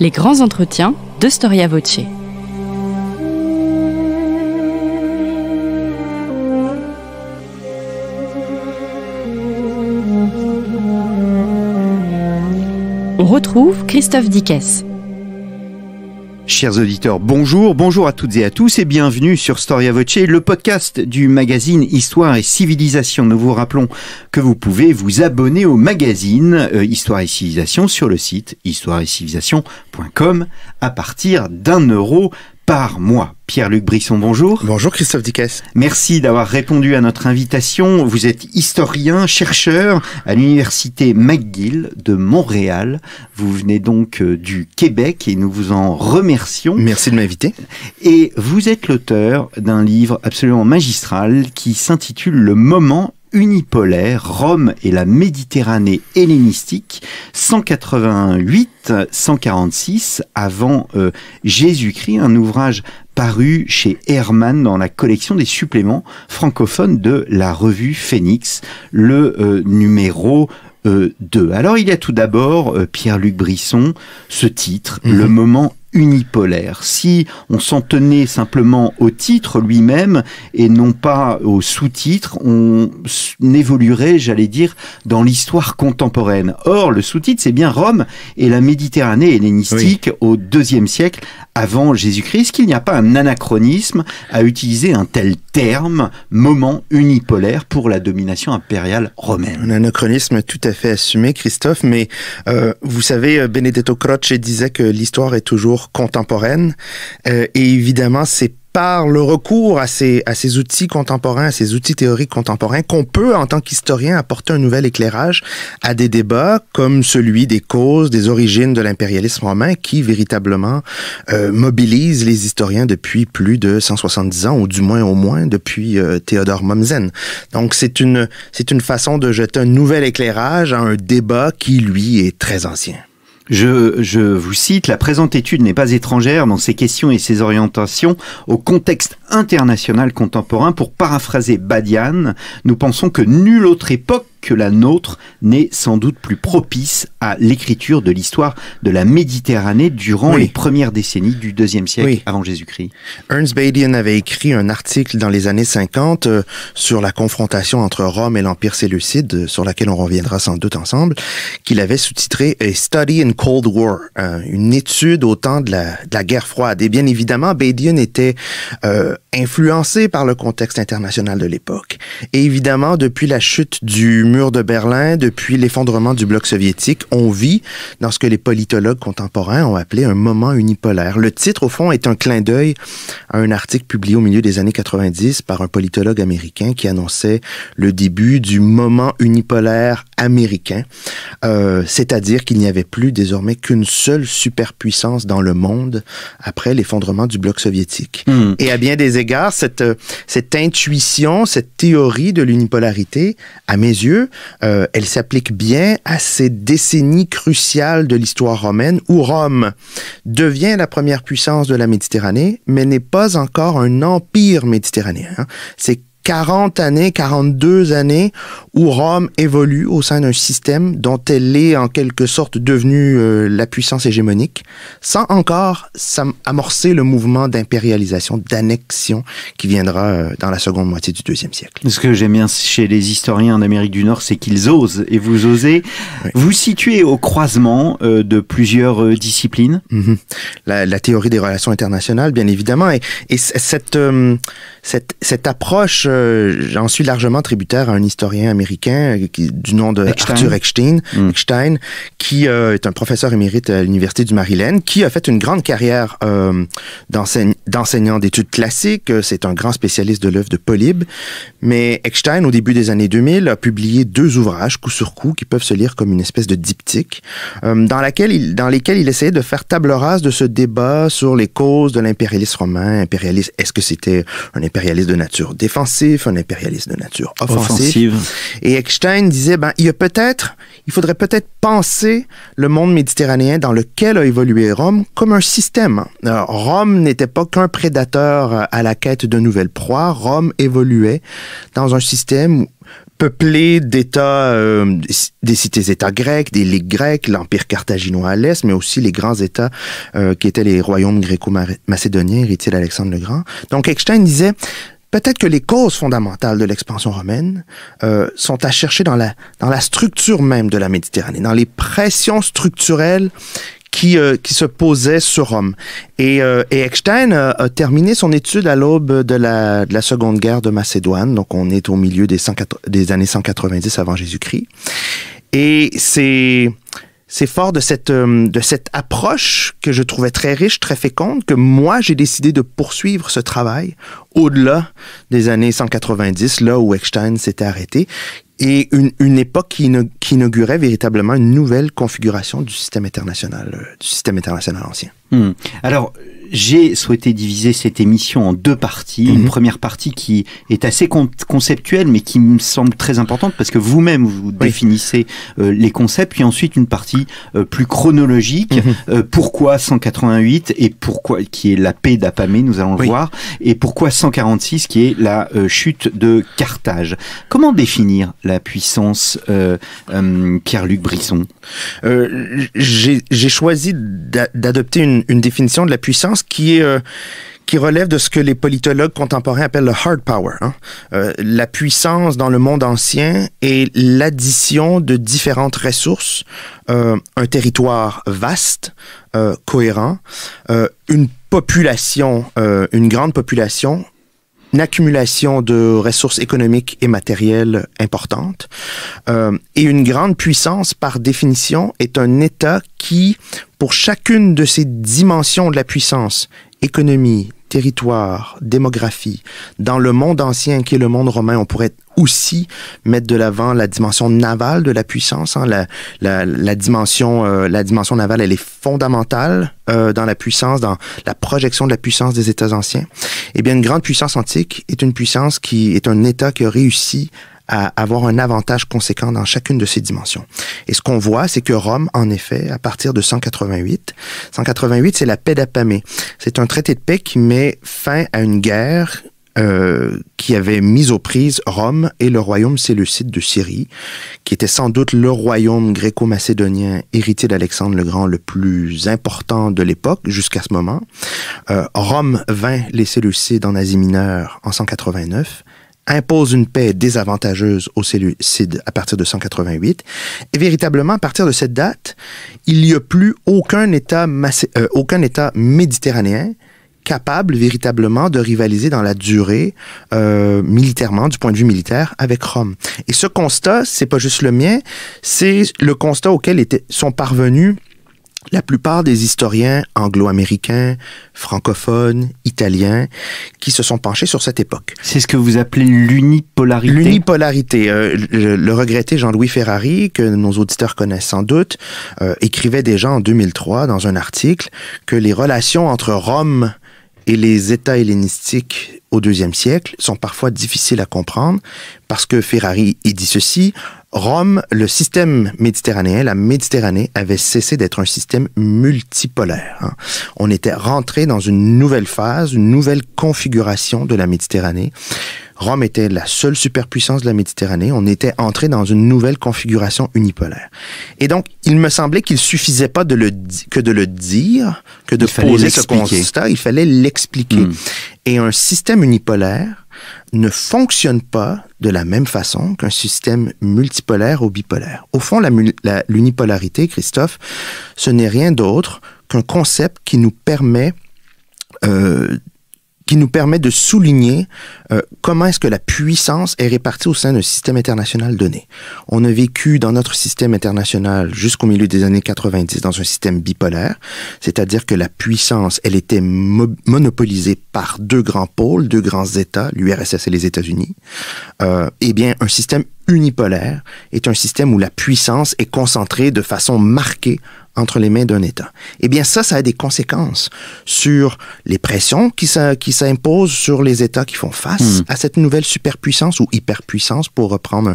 Les grands entretiens de Storia Voce. On retrouve Christophe Dickès, Chers auditeurs, bonjour, bonjour à toutes et à tous et bienvenue sur Storia Voce, le podcast du magazine Histoire et Civilisation. Nous vous rappelons que vous pouvez vous abonner au magazine euh, Histoire et Civilisation sur le site histoire à partir d'un euro par moi. Pierre-Luc Brisson, bonjour. Bonjour Christophe dicasse Merci d'avoir répondu à notre invitation. Vous êtes historien, chercheur à l'université McGill de Montréal. Vous venez donc euh, du Québec et nous vous en remercions. Merci de m'inviter. Et vous êtes l'auteur d'un livre absolument magistral qui s'intitule Le moment unipolaire, Rome et la Méditerranée hellénistique, 188-146 avant euh, Jésus-Christ, un ouvrage paru chez Hermann dans la collection des suppléments francophones de la revue Phoenix, le euh, numéro 2. Euh, Alors il y a tout d'abord Pierre-Luc Brisson, ce titre, mhm. Le moment unipolaire. Si on s'en tenait simplement au titre lui-même et non pas au sous-titre, on évoluerait, j'allais dire, dans l'histoire contemporaine. Or, le sous-titre, c'est bien Rome et la Méditerranée hellénistique au deuxième siècle avant Jésus-Christ, qu'il n'y a pas un anachronisme à utiliser un tel terme, moment unipolaire, pour la domination impériale romaine. Un anachronisme tout à fait assumé, Christophe, mais euh, vous savez, Benedetto Croce disait que l'histoire est toujours contemporaine. Euh, et évidemment, c'est par le recours à ces, à ces outils contemporains, à ces outils théoriques contemporains, qu'on peut, en tant qu'historien, apporter un nouvel éclairage à des débats comme celui des causes, des origines de l'impérialisme romain qui, véritablement, euh, mobilise les historiens depuis plus de 170 ans, ou du moins au moins depuis euh, Théodore Mommsen. Donc, c'est une, c'est une façon de jeter un nouvel éclairage à un débat qui, lui, est très ancien. Je, vous cite, la présente étude n'est pas étrangère dans ses questions et ses orientations au contexte international contemporain. Pour paraphraser Badian, nous pensons que nulle autre époque que la nôtre n'est sans doute plus propice à l'écriture de l'histoire de la Méditerranée durant les premières décennies du deuxième siècle avant Jésus-Christ. Ernst Badian avait écrit un article dans les années 50 euh, sur la confrontation entre Rome et l'Empire séleucide, euh, sur laquelle on reviendra sans doute ensemble, qu'il avait sous-titré A Study in Cold War, euh, une étude au temps de la, de la, guerre froide. Et bien évidemment, Badian était influencé par le contexte international de l'époque. Et évidemment, depuis la chute du mur de Berlin, depuis l'effondrement du bloc soviétique, on vit dans ce que les politologues contemporains ont appelé un moment unipolaire. Le titre, au fond, est un clin d'œil à un article publié au milieu des années 90 par un politologue américain qui annonçait le début du moment unipolaire américain, euh, c'est-à-dire qu'il n'y avait plus désormais qu'une seule superpuissance dans le monde après l'effondrement du bloc soviétique. Hmm. Et à bien des égards, cette, euh, cette intuition, cette théorie de l'unipolarité, à mes yeux, euh, elle s'applique bien à ces décennies cruciales de l'histoire romaine où Rome devient la première puissance de la Méditerranée, mais n'est pas encore un empire méditerranéen. C'est 40 années, 42 années où Rome évolue au sein d'un système dont elle est en quelque sorte devenue euh, la puissance hégémonique, sans encore amorcer le mouvement d'impérialisation, d'annexion qui viendra euh, dans la seconde moitié du deuxième siècle. Ce que j'aime bien chez les historiens en Amérique du Nord, c'est qu'ils osent, et vous osez, vous situez au croisement euh, de plusieurs disciplines. Mm-hmm. la, la, théorie des relations internationales, bien évidemment, et, et cette cette, cette approche, euh, j'en suis largement tributaire à un historien américain euh, qui, du nom de Eckstein. Arthur Eckstein, mm. qui euh, est un professeur émérite à l'Université du Maryland, qui a fait une grande carrière d'enseignant d'études classiques. C'est un grand spécialiste de l'œuvre de Polybe. Mais Eckstein, au début des années 2000, a publié deux ouvrages, coup sur coup, qui peuvent se lire comme une espèce de diptyque, dans, laquelle il, dans lesquels il essayait de faire table rase de ce débat sur les causes de l'impérialisme romain. Impérialiste, est-ce que c'était un impérialisme impérialiste de nature défensif, un impérialiste de nature offensive. Et Eckstein disait, ben, il peut-être, il faudrait peut-être penser le monde méditerranéen dans lequel a évolué Rome comme un système. Rome n'était pas qu'un prédateur à la quête de nouvelles proies. Rome évoluait dans un système peuplé d'États, euh, des cités-États grecs, des ligues grecques, l'Empire carthaginois à l'Est, mais aussi les grands États euh, qui étaient les royaumes gréco-macédoniens, héritiers d'Alexandre le Grand. Donc Eckstein disait, peut-être que les causes fondamentales de l'expansion romaine euh, sont à chercher dans la, dans la structure même de la Méditerranée, dans les pressions structurelles euh, qui, se posait sur Rome. Et, euh, Eckstein euh, a, terminé son étude à l'aube de la, Seconde Guerre de Macédoine, donc on est au milieu des, des années 190 avant Jésus-Christ. Et c'est fort de cette, de cette approche que je trouvais très riche, très féconde, que moi, j'ai décidé de poursuivre ce travail au-delà des années 190, là où Eckstein s'était arrêté, et une, une époque qui, inaugurait véritablement une nouvelle configuration du système international, euh, du système international ancien. Hmm j'ai souhaité diviser cette émission en deux parties. Une mhm. première partie qui est assez conceptuelle, mais qui me semble très importante parce que vous-même vous définissez euh, les concepts. Puis ensuite une partie euh, plus chronologique. Mhm. Euh, pourquoi 188 et pourquoi qui est la paix d'Apamée, nous allons le voir, et pourquoi 146 qui est la chute de Carthage. Comment définir la puissance, Pierre-Luc Brisson J'ai choisi d'adopter une, une définition de la puissance euh, qui relève de ce que les politologues contemporains appellent le hard power, hein. euh, la puissance dans le monde ancien et l'addition de différentes ressources, euh, un territoire vaste, cohérent, une population, une grande population, une accumulation de ressources économiques et matérielles importantes. Euh, et une grande puissance, par définition, est un État qui, pour chacune de ces dimensions de la puissance, économie, territoire, démographie, dans le monde ancien qui est le monde romain, on pourrait aussi mettre de l'avant la dimension navale de la puissance. Hein. La, la, la, dimension, euh, la dimension navale, elle est fondamentale euh, dans la puissance, dans la projection de la puissance des États anciens. Eh bien, une grande puissance antique est une puissance qui est un État qui a réussi à avoir un avantage conséquent dans chacune de ces dimensions. Et ce qu'on voit, c'est que Rome, en effet, à partir de 188, 188, c'est la paix d'Apamée. C'est un traité de paix qui met fin à une guerre euh, qui avait mis aux prises Rome et le royaume séleucide de Syrie, qui était sans doute le royaume gréco-macédonien héritier d'Alexandre le Grand le plus important de l'époque jusqu'à ce moment. Euh, Rome vint les Séleucides en Asie mineure en 189 impose une paix désavantageuse aux Séleucides à partir de 188. Et véritablement, à partir de cette date, il n'y a plus aucun État, euh, aucun état méditerranéen capable véritablement de rivaliser dans la durée euh, militairement, du point de vue militaire, avec Rome. Et ce constat, c'est pas juste le mien, c'est le constat auquel étaient, sont parvenus la plupart des historiens anglo-américains, francophones, italiens, qui se sont penchés sur cette époque. C'est ce que vous appelez l'unipolarité. L'unipolarité. Euh, le, regretté Jean-Louis Ferrari, que nos auditeurs connaissent sans doute, euh, écrivait déjà en 2003 dans un article que les relations entre Rome et les États hellénistiques au IIe siècle sont parfois difficiles à comprendre parce que Ferrari y dit ceci, Rome, le système méditerranéen, la Méditerranée avait cessé d'être un système multipolaire. Hein. On était rentré dans une nouvelle phase, une nouvelle configuration de la Méditerranée Rome était la seule superpuissance de la Méditerranée. On était entré dans une nouvelle configuration unipolaire. Et donc, il me semblait qu'il suffisait pas de le que de le dire, que de poser ce constat. Il fallait l'expliquer. Hmm. Et un système unipolaire ne fonctionne pas de la même façon qu'un système multipolaire ou bipolaire. Au fond, l'unipolarité, Christophe, ce n'est rien d'autre qu'un concept qui nous permet euh, qui nous permet de souligner euh, comment est-ce que la puissance est répartie au sein d'un système international donné. On a vécu dans notre système international jusqu'au milieu des années 90 dans un système bipolaire, c'est-à-dire que la puissance, elle était monopolisée par deux grands pôles, deux grands États, l'URSS et les États-Unis. Euh, eh bien, un système unipolaire est un système où la puissance est concentrée de façon marquée entre les mains d'un État. Eh bien, ça, ça a des conséquences sur les pressions qui, qui s'imposent sur les États qui font face hmm. à cette nouvelle superpuissance ou hyperpuissance, pour reprendre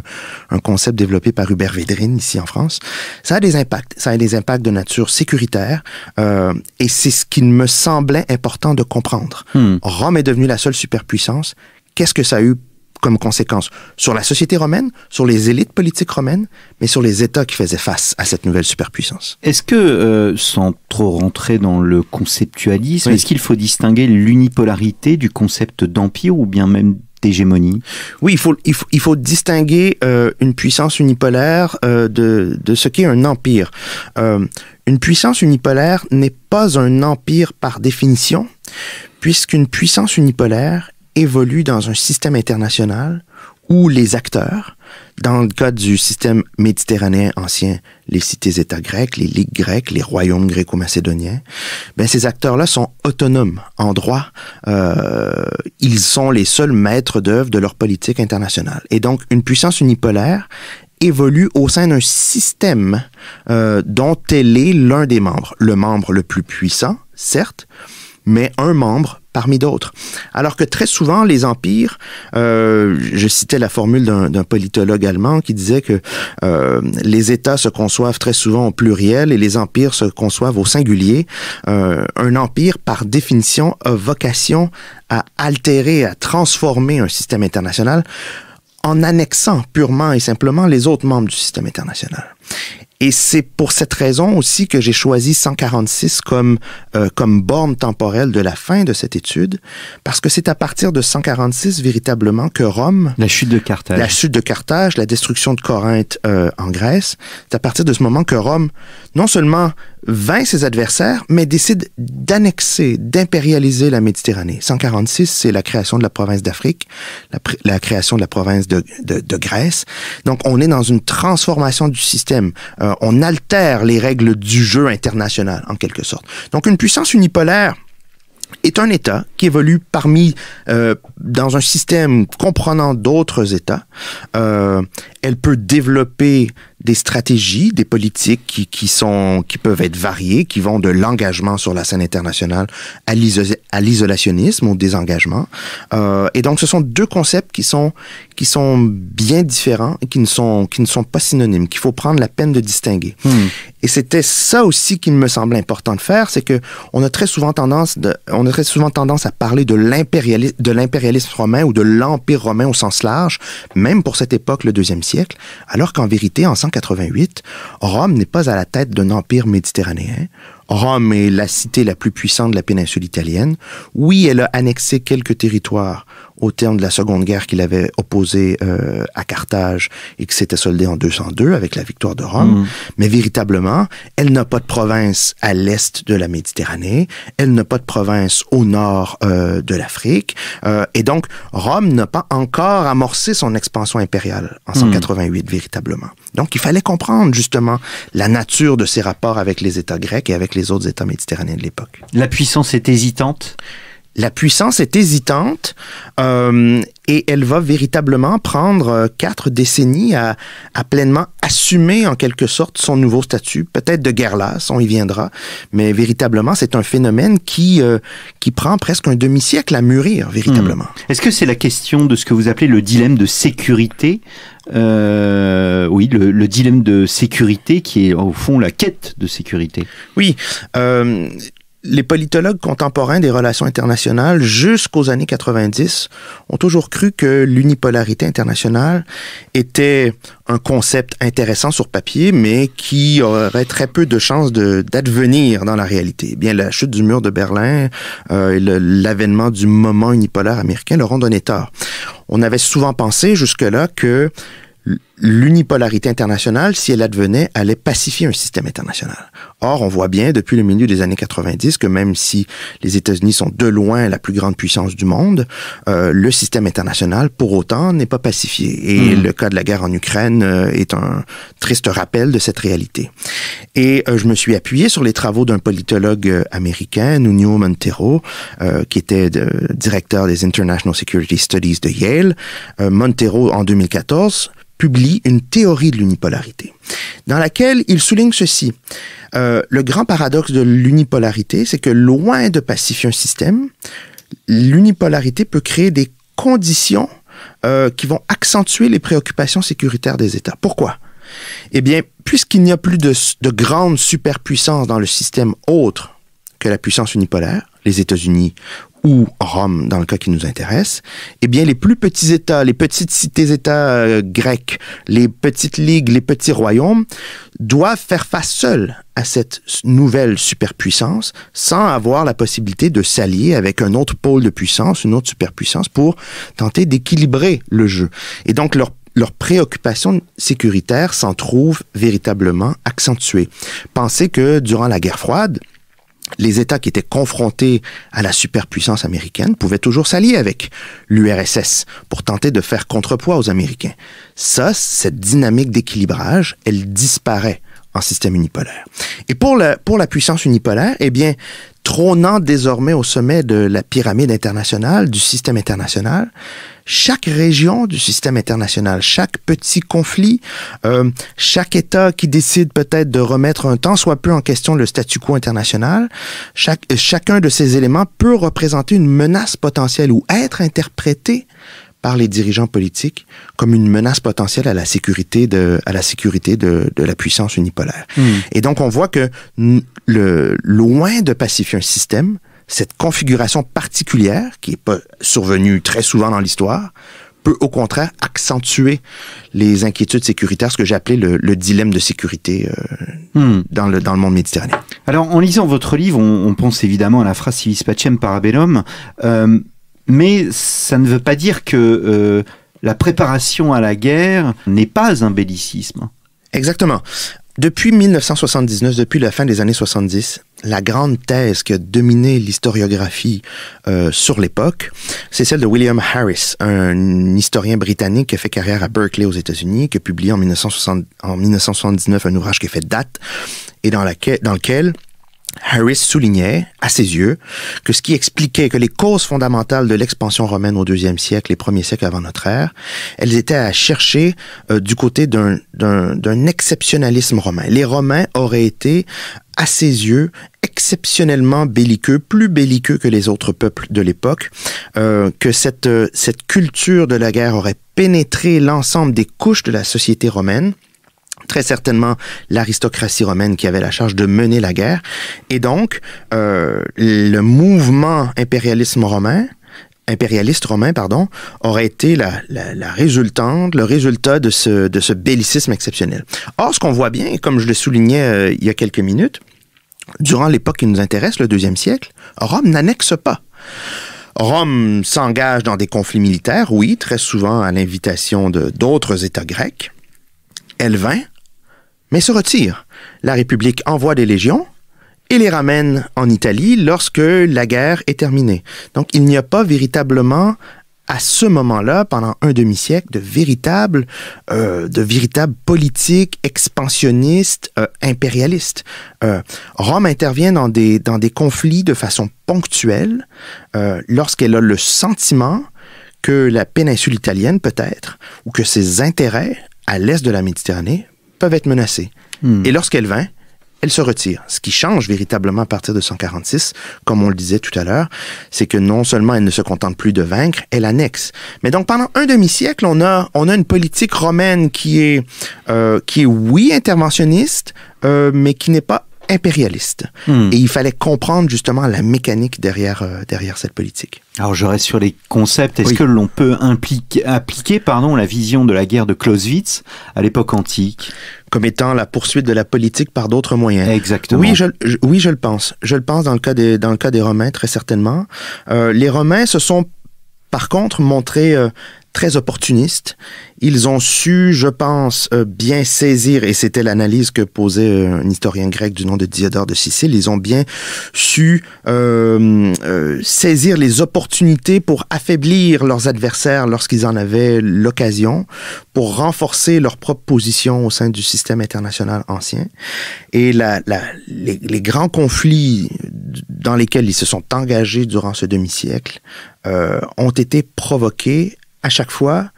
un, concept développé par Hubert Védrine ici en France. Ça a des impacts. Ça a des impacts de nature sécuritaire euh, et c'est ce qu'il me semblait important de comprendre. Hmm. Rome est devenue la seule superpuissance. Qu'est-ce que ça a eu comme conséquence sur la société romaine, sur les élites politiques romaines, mais sur les États qui faisaient face à cette nouvelle superpuissance. Est-ce que, euh, sans trop rentrer dans le conceptualisme, est-ce qu'il faut distinguer l'unipolarité du concept d'empire ou bien même d'hégémonie Oui, il faut, il faut, distinguer euh, une puissance unipolaire euh, de, de, ce qu'est un empire. Euh, une puissance unipolaire n'est pas un empire par définition, puisqu'une puissance unipolaire évolue dans un système international où les acteurs, dans le cas du système méditerranéen ancien, les cités-États grecs, les ligues grecques, les royaumes gréco-macédoniens, ben ces acteurs-là sont autonomes en droit. Euh, ils sont les seuls maîtres d'œuvre de leur politique internationale. Et donc, une puissance unipolaire évolue au sein d'un système euh, dont elle est l'un des membres. Le membre le plus puissant, certes, mais un membre parmi d'autres. Alors que très souvent, les empires, euh, je citais la formule d'un politologue allemand qui disait que euh, les États se conçoivent très souvent au pluriel et les empires se conçoivent au singulier. Euh, un empire, par définition, a vocation à altérer, à transformer un système international en annexant purement et simplement les autres membres du système international. Et c'est pour cette raison aussi que j'ai choisi 146 comme, euh, comme borne temporelle de la fin de cette étude, parce que c'est à partir de 146 véritablement que Rome... La chute de Carthage. La chute de Carthage, la destruction de Corinthe euh, en Grèce, c'est à partir de ce moment que Rome, non seulement vainc ses adversaires, mais décide d'annexer, d'impérialiser la Méditerranée. 146, c'est la création de la province d'Afrique, la, création de la province de, de, de, Grèce. Donc, on est dans une transformation du système. Euh, euh, on altère les règles du jeu international, en quelque sorte. Donc une puissance unipolaire est un État qui évolue parmi, euh, dans un système comprenant d'autres États. Euh, elle peut développer des stratégies, des politiques qui, qui, sont, qui peuvent être variées, qui vont de l'engagement sur la scène internationale à l'isolationnisme, au désengagement. Euh, et donc, ce sont deux concepts qui sont, qui sont bien différents et qui ne sont, qui ne sont pas synonymes, qu'il faut prendre la peine de distinguer. Hmm. Et c'était ça aussi qu'il me semble important de faire, c'est que on a très souvent tendance, de, on a très souvent tendance à parler de l'impérialisme, de l'impérialisme romain ou de l'empire romain au sens large, même pour cette époque, le deuxième siècle, alors qu'en vérité, en, 88. Rome n'est pas à la tête d'un empire méditerranéen. Rome est la cité la plus puissante de la péninsule italienne. Oui, elle a annexé quelques territoires au terme de la Seconde Guerre qu'il avait opposée euh, à Carthage et qui s'était soldée en 202 avec la victoire de Rome. Mm. Mais véritablement, elle n'a pas de province à l'est de la Méditerranée. Elle n'a pas de province au nord euh, de l'Afrique. Euh, et donc, Rome n'a pas encore amorcé son expansion impériale en 188 mm. véritablement. Donc, il fallait comprendre justement la nature de ses rapports avec les États grecs et avec les autres États méditerranéens de l'époque. La puissance est hésitante la puissance est hésitante euh, et elle va véritablement prendre euh, quatre décennies à, pleinement assumer en quelque sorte son nouveau statut, peut-être de guerre lasse, on y viendra, mais véritablement c'est un phénomène qui, euh, qui prend presque un demi-siècle à mûrir véritablement. Hmm. Est-ce que c'est la question de ce que vous appelez le dilemme de sécurité euh, oui, le, dilemme de sécurité qui est au fond la quête de sécurité. Oui, euh, les politologues contemporains des relations internationales jusqu'aux années 90 ont toujours cru que l'unipolarité internationale était un concept intéressant sur papier, mais qui aurait très peu de chances d'advenir dans la réalité. Eh bien, la chute du mur de Berlin euh, et l'avènement du moment unipolaire américain leur ont donné tort. On avait souvent pensé jusque-là que l'unipolarité internationale, si elle advenait, allait pacifier un système international. Or, on voit bien depuis le milieu des années 90 que même si les États-Unis sont de loin la plus grande puissance du monde, euh, le système international, pour autant, n'est pas pacifié. Et hmm. le cas de la guerre en Ukraine euh, est un triste rappel de cette réalité. Et euh, je me suis appuyé sur les travaux d'un politologue américain, Nuno Montero, qui était directeur des International Security Studies de Yale. Montero, en 2014, publie une théorie de l'unipolarité, dans laquelle il souligne ceci. Euh, le grand paradoxe de l'unipolarité, c'est que loin de pacifier un système, l'unipolarité peut créer des conditions euh, qui vont accentuer les préoccupations sécuritaires des États. Pourquoi? Eh bien, puisqu'il n'y a plus de, de grande superpuissance dans le système autre que la puissance unipolaire, les États-Unis ou Rome, dans le cas qui nous intéresse, eh bien, les plus petits États, les petites cités-États euh, grecs, les petites ligues, les petits royaumes, doivent faire face seuls à cette nouvelle superpuissance sans avoir la possibilité de s'allier avec un autre pôle de puissance, une autre superpuissance pour tenter d'équilibrer le jeu. Et donc, leur leur préoccupation sécuritaire s'en trouve véritablement accentuée. Pensez que durant la guerre froide, les États qui étaient confrontés à la superpuissance américaine pouvaient toujours s'allier avec l'URSS pour tenter de faire contrepoids aux Américains. Ça, cette dynamique d'équilibrage, elle disparaît en système unipolaire. Et pour la, pour la puissance unipolaire, eh bien, trônant désormais au sommet de la pyramide internationale, du système international, chaque région du système international, chaque petit conflit, euh, chaque État qui décide peut-être de remettre un temps soit peu en question le statu quo international, chaque, euh, chacun de ces éléments peut représenter une menace potentielle ou être interprété par les dirigeants politiques comme une menace potentielle à la sécurité de, à la, sécurité de, de la puissance unipolaire. Hmm. Et donc, on voit que le, loin de pacifier un système, cette configuration particulière, qui est pas survenue très souvent dans l'histoire, peut au contraire accentuer les inquiétudes sécuritaires, ce que j'ai appelé le, dilemme de sécurité euh, hmm. dans, le, dans le monde méditerranéen. Alors, en lisant votre livre, on, pense évidemment à la phrase Civis Pacem Parabellum. Euh, mais ça ne veut pas dire que euh, la préparation à la guerre n'est pas un bellicisme. Exactement. Depuis 1979, depuis la fin des années 70, la grande thèse qui a dominé l'historiographie euh, sur l'époque, c'est celle de William Harris, un historien britannique qui a fait carrière à Berkeley aux États-Unis, qui a publié en, 1979 un ouvrage qui a fait date et dans lequel Harris soulignait, à ses yeux, que ce qui expliquait que les causes fondamentales de l'expansion romaine au deuxième siècle les premier siècles avant notre ère, elles étaient à chercher euh, du côté d'un exceptionnalisme romain. Les Romains auraient été, à ses yeux, exceptionnellement belliqueux, plus belliqueux que les autres peuples de l'époque, euh, que cette, euh, cette culture de la guerre aurait pénétré l'ensemble des couches de la société romaine très certainement l'aristocratie romaine qui avait la charge de mener la guerre. Et donc, euh, le mouvement impérialisme romain, impérialiste romain, pardon, aurait été la, résultante, le résultat de ce, de ce bellicisme exceptionnel. Or, ce qu'on voit bien, comme je le soulignais euh, il y a quelques minutes, durant l'époque qui nous intéresse, le deuxième siècle, Rome n'annexe pas. Rome s'engage dans des conflits militaires, oui, très souvent à l'invitation de d'autres États grecs. Elle vint mais se retire. La République envoie des légions et les ramène en Italie lorsque la guerre est terminée. Donc il n'y a pas véritablement à ce moment-là, pendant un demi-siècle, de véritables, euh, de politiques expansionnistes, euh, impérialistes. Euh, Rome intervient dans des, dans des conflits de façon ponctuelle lorsqu'elle a le sentiment que la péninsule italienne, peut-être, ou que ses intérêts à l'est de la Méditerranée peuvent être menacées. Hmm. Et lorsqu'elle vint, elle se retire. Ce qui change véritablement à partir de 146, comme on le disait tout à l'heure, c'est que non seulement elle ne se contente plus de vaincre, elle annexe. Mais donc pendant un demi-siècle, on a, on a une politique romaine qui est, euh, qui est oui interventionniste, euh, mais qui n'est pas impérialiste. Hmm. Et il fallait comprendre justement la mécanique derrière, euh, derrière cette politique. Alors je reste sur les concepts. Est-ce que l'on peut impliquer, appliquer pardon, la vision de la guerre de Clausewitz à l'époque antique Comme étant la poursuite de la politique par d'autres moyens. Exactement. Oui je, oui, je le pense. Je le pense dans le cas des, dans le cas des Romains, très certainement. Euh, les Romains se sont par contre montrés euh, très opportunistes. Ils ont su, je pense, euh, bien saisir, et c'était l'analyse que posait euh, un historien grec du nom de Diodore de Sicile, ils ont bien su euh, euh, saisir les opportunités pour affaiblir leurs adversaires lorsqu'ils en avaient l'occasion, pour renforcer leur propre position au sein du système international ancien. Et la, la, les, grands conflits dans lesquels ils se sont engagés durant ce demi-siècle, ont été provoqués à chaque fois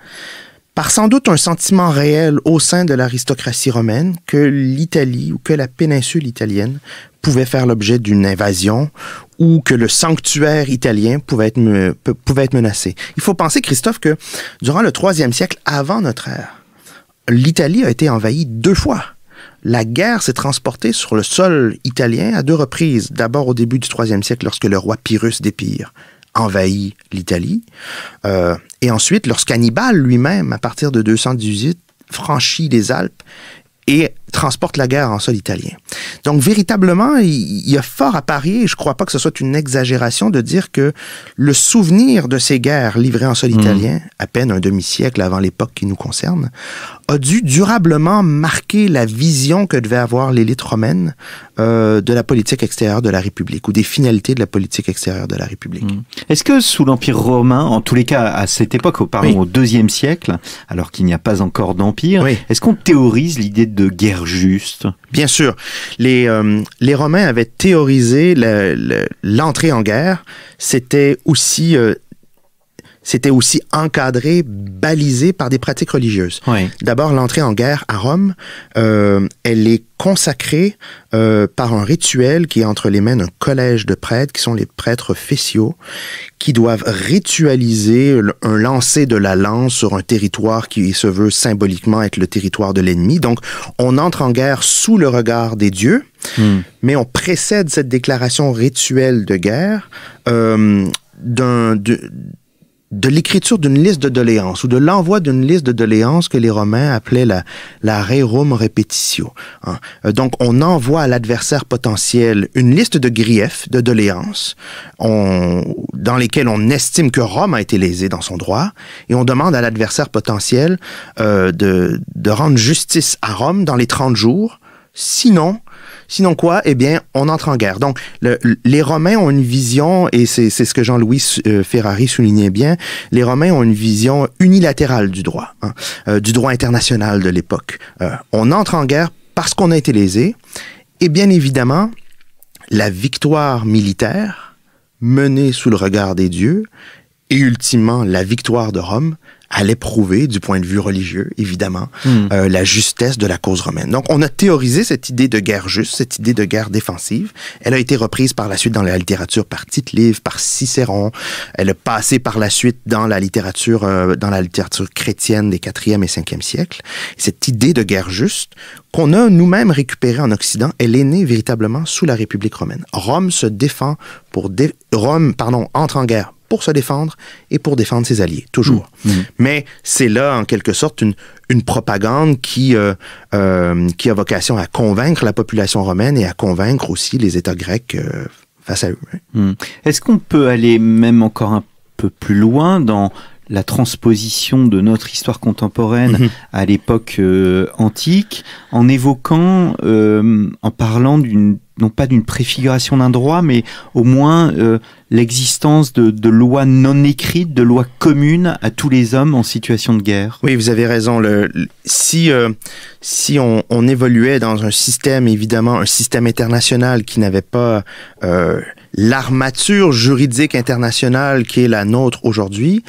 par sans doute un sentiment réel au sein de l'aristocratie romaine que l'Italie ou que la péninsule italienne pouvait faire l'objet d'une invasion ou que le sanctuaire italien pouvait être, menacé. Il faut penser, Christophe, que durant le IIIe siècle avant notre ère, l'Italie a été envahie deux fois la guerre s'est transportée sur le sol italien à deux reprises. D'abord au début du IIIe siècle, lorsque le roi Pyrrhus d'Épire envahit l'Italie. Euh, et ensuite, lorsqu'Annibal lui-même, à partir de 218, franchit les Alpes et transporte la guerre en sol italien. Donc véritablement, il y a fort à parier, je ne crois pas que ce soit une exagération de dire que le souvenir de ces guerres livrées en sol hmm. italien, à peine un demi-siècle avant l'époque qui nous concerne, a dû durablement marquer la vision que devait avoir l'élite romaine euh, de la politique extérieure de la République ou des finalités de la politique extérieure de la République. Mmh. Est-ce que sous l'Empire romain, en tous les cas à cette époque, pardon, au deuxième siècle, alors qu'il n'y a pas encore d'empire, est-ce qu'on théorise l'idée de guerre juste Bien sûr. Les, euh, les Romains avaient théorisé l'entrée en guerre. C'était aussi euh, c'était aussi encadré, balisé par des pratiques religieuses. D'abord, l'entrée en guerre à Rome, euh, elle est consacrée euh, par un rituel qui est entre les mains d'un collège de prêtres, qui sont les prêtres fessiaux, qui doivent ritualiser un lancer de la lance sur un territoire qui se veut symboliquement être le territoire de l'ennemi. Donc, on entre en guerre sous le regard des dieux, hmm. mais on précède cette déclaration rituelle de guerre euh, d'un de l'écriture d'une liste de doléances ou de l'envoi d'une liste de doléances que les Romains appelaient la, la rerum repetitio. Hein. Euh, donc, on envoie à l'adversaire potentiel une liste de griefs, de doléances, on, dans lesquelles on estime que Rome a été lésée dans son droit, et on demande à l'adversaire potentiel euh, de, de rendre justice à Rome dans les 30 jours. Sinon, Sinon quoi, eh bien, on entre en guerre. Donc, les Romains ont une vision, et c'est ce que Jean-Louis euh, Ferrari soulignait bien, les Romains ont une vision unilatérale du droit, hein, euh, du droit international de l'époque. Euh, on entre en guerre parce qu'on a été lésé, et bien évidemment, la victoire militaire menée sous le regard des dieux, et ultimement la victoire de Rome, allait prouver du point de vue religieux, évidemment, hmm. euh, la justesse de la cause romaine. Donc, on a théorisé cette idée de guerre juste, cette idée de guerre défensive. Elle a été reprise par la suite dans la littérature par Tite-Livre, par Cicéron. Elle est passée par la suite dans la littérature, euh, dans la littérature chrétienne des 4e et 5e siècles. Cette idée de guerre juste qu'on a nous-mêmes récupérée en Occident, elle est née véritablement sous la République romaine. Rome se défend pour Rome, pardon, entre en guerre se défendre et pour défendre ses alliés, toujours. Mm. Mm. Mais c'est là, en quelque sorte, une, une propagande qui, euh, euh, qui a vocation à convaincre la population romaine et à convaincre aussi les États grecs euh, face à eux. Hein. Mm. Est-ce qu'on peut aller même encore un peu plus loin dans la transposition de notre histoire contemporaine mhm. à l'époque euh, antique, en évoquant, euh, en parlant d'une non pas d'une préfiguration d'un droit, mais au moins euh, l'existence de, lois non écrites, de lois communes à tous les hommes en situation de guerre. Oui, vous avez raison. si si on, évoluait dans un système, évidemment, un système international qui n'avait pas l'armature juridique internationale qui est la nôtre aujourd'hui,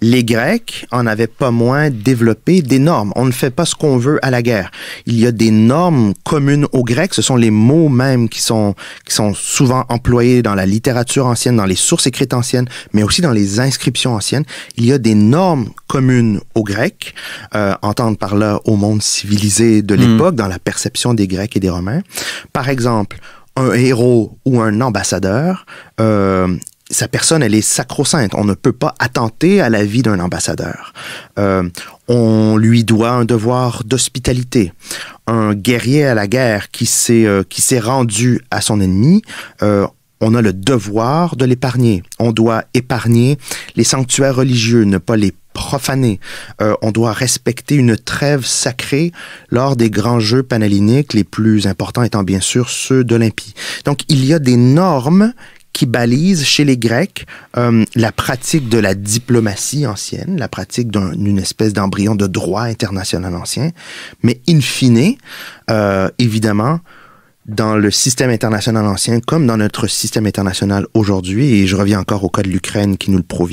les Grecs en avaient pas moins développé des normes. On ne fait pas ce qu'on veut à la guerre. Il y a des normes communes aux Grecs. Ce sont les mots même qui sont, qui sont souvent employés dans la littérature ancienne, dans les sources écrites anciennes, mais aussi dans les inscriptions anciennes. Il y a des normes communes aux Grecs, euh, entendre par là au monde civilisé de hmm. l'époque, dans la perception des Grecs et des Romains. Par exemple, un héros ou un ambassadeur, euh, sa personne, elle est sacro-sainte. On ne peut pas attenter à la vie d'un ambassadeur. Euh, on lui doit un devoir d'hospitalité. Un guerrier à la guerre qui s'est euh, rendu à son ennemi, on a le devoir de l'épargner. On doit épargner les sanctuaires religieux, ne pas les profané. Euh, on doit respecter une trêve sacrée lors des grands jeux panhelléniques, les plus importants étant bien sûr ceux d'Olympie. Donc il y a des normes qui balisent chez les Grecs euh, la pratique de la diplomatie ancienne, la pratique d'une espèce d'embryon de droit international ancien, mais in fine, euh, évidemment, dans le système international ancien comme dans notre système international aujourd'hui, et je reviens encore au cas de l'Ukraine qui nous le prouve